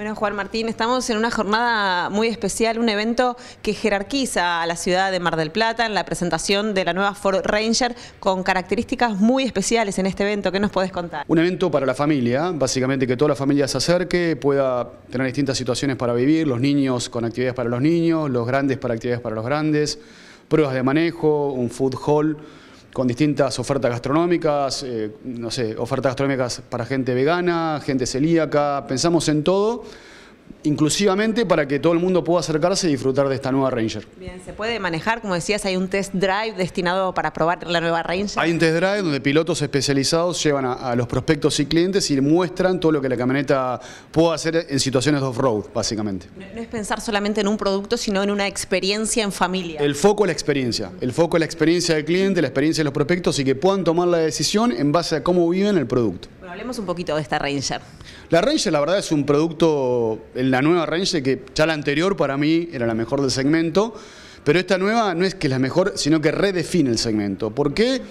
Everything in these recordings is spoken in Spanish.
Bueno, Juan Martín, estamos en una jornada muy especial, un evento que jerarquiza a la ciudad de Mar del Plata en la presentación de la nueva Ford Ranger con características muy especiales en este evento. ¿Qué nos podés contar? Un evento para la familia, básicamente que toda la familia se acerque, pueda tener distintas situaciones para vivir, los niños con actividades para los niños, los grandes para actividades para los grandes, pruebas de manejo, un food hall, con distintas ofertas gastronómicas, eh, no sé, ofertas gastronómicas para gente vegana, gente celíaca, pensamos en todo inclusivamente para que todo el mundo pueda acercarse y disfrutar de esta nueva Ranger. Bien, ¿se puede manejar? Como decías, hay un test drive destinado para probar la nueva Ranger. Hay un test drive donde pilotos especializados llevan a, los prospectos y clientes y muestran todo lo que la camioneta puede hacer en situaciones off-road, básicamente. no, es pensar solamente en un producto, sino en una experiencia en familia. El foco es la experiencia. El foco es la experiencia del cliente, la experiencia de los prospectos y que puedan tomar la decisión en base a cómo viven el producto hablemos un poquito de esta Ranger. La Ranger, la verdad, es un producto, la nueva Ranger, que ya la anterior para mí era la mejor del segmento, pero esta nueva no es que es la mejor, sino que redefine el segmento. ¿Por qué?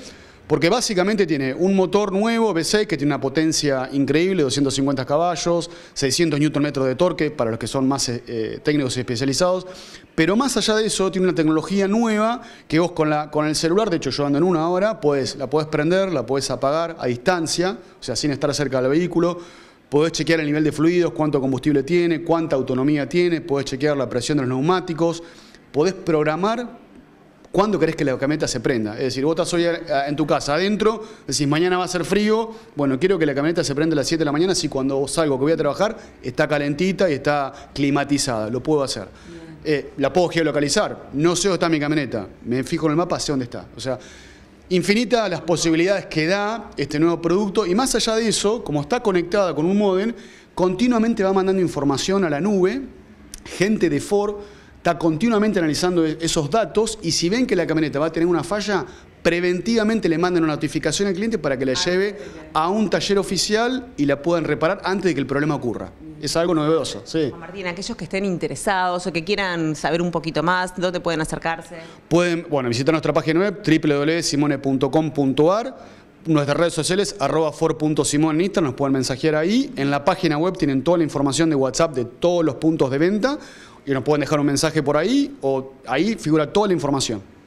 Porque básicamente tiene un motor nuevo V6 que tiene una potencia increíble, 250 caballos, 600 Nm de torque para los que son más eh, técnicos y especializados. Pero más allá de eso, tiene una tecnología nueva que vos con, el celular, de hecho yo ando en una ahora, la podés prender, la podés apagar a distancia, o sea, sin estar cerca del vehículo. Podés chequear el nivel de fluidos, cuánto combustible tiene, cuánta autonomía tiene, podés chequear la presión de los neumáticos, podés programar ¿Cuándo querés que la camioneta se prenda? Es decir, vos estás hoy eh, en tu casa adentro, decís mañana va a ser frío, bueno, quiero que la camioneta se prenda a las 7 de la mañana, si cuando salgo que voy a trabajar está calentita y está climatizada, lo puedo hacer. Eh, la puedo geolocalizar, no sé dónde está mi camioneta, me fijo en el mapa, sé dónde está. O sea, infinitas las posibilidades que da este nuevo producto y más allá de eso, como está conectada con un modem, continuamente va mandando información a la nube, gente de Ford, está continuamente analizando e-, esos datos y si ven que la camioneta va a tener una falla, preventivamente le mandan una notificación al cliente para que la ah, lleve a un taller oficial y la puedan reparar antes de que el problema ocurra. Mm. Es algo novedoso, sí. Martín, aquellos que estén interesados o que quieran saber un poquito más, ¿dónde pueden acercarse? Pueden, bueno, visitar nuestra página web www.simone.com.ar nuestras redes sociales, arroba nos pueden mensajear ahí. En la página web tienen toda la información de WhatsApp de todos los puntos de venta y nos pueden dejar un mensaje por ahí o ahí figura toda la información.